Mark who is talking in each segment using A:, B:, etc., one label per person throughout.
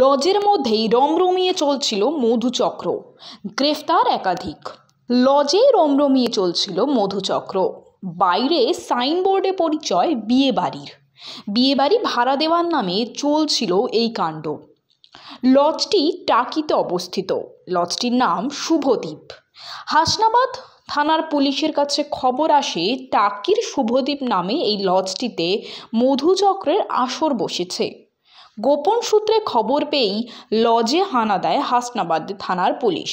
A: লজের মধ্যেই রমরমিয়ে চলছিল মধুচক্র গ্রেফতার একাধিক লজে রমরমিয়ে চলছিল মধুচক্র বাইরে সাইনবোর্ডে পরিচয় বিয়ে বাড়ির বিয়ে বাড়ি ভাড়া দেওয়ার নামে চলছিল এই কাণ্ড লজটি টাকিতে অবস্থিত লজটির নাম শুভদ্বীপ হাসনাবাদ থানার পুলিশের কাছে খবর আসে টাকির শুভদ্বীপ নামে এই লজটিতে মধুচক্রের আসর বসেছে গোপন সূত্রে খবর পেয়েই লজে হানা দেয় হাসনাবাদ থানার পুলিশ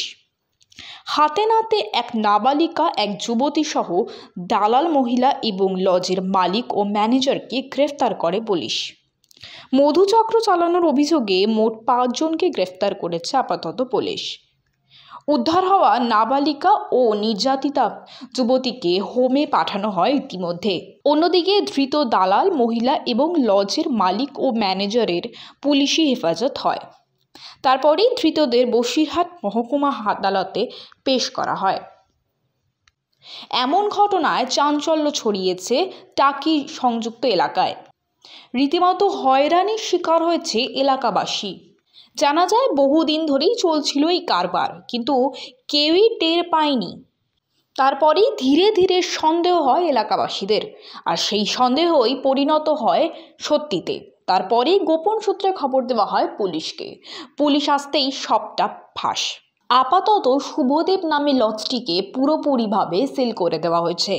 A: হাতে নাতে এক নাবালিকা এক যুবতীসহ দালাল মহিলা এবং লজের মালিক ও ম্যানেজারকে গ্রেফতার করে পুলিশ মধুচক্র চালানোর অভিযোগে মোট পাঁচজনকে গ্রেফতার করেছে আপাতত পুলিশ উদ্ধার হওয়া নাবালিকা ও নির্যাতিতা যুবতীকে হোমে পাঠানো হয় ইতিমধ্যে অন্যদিকে ধৃত দালাল মহিলা এবং লজের মালিক ও ম্যানেজারের পুলিশি হেফাজত হয় তারপরেই ধৃতদের বসিরহাট মহকুমা আদালতে পেশ করা হয় এমন ঘটনায় চাঞ্চল্য ছড়িয়েছে টাকি সংযুক্ত এলাকায় রীতিমতো হয়রানির শিকার হয়েছে এলাকাবাসী জানা যায় বহুদিন ধরেই চলছিল এই কারবার কিন্তু কেউই টের পায়নি তারপরেই ধীরে ধীরে সন্দেহ হয় এলাকাবাসীদের আর সেই সন্দেহই পরিণত হয় সত্যিতে তারপরেই গোপন সূত্রে খবর দেওয়া হয় পুলিশকে পুলিশ আসতেই সবটা ফাঁস আপাতত শুভদেব নামে লজটিকে পুরোপুরিভাবে সিল করে দেওয়া হয়েছে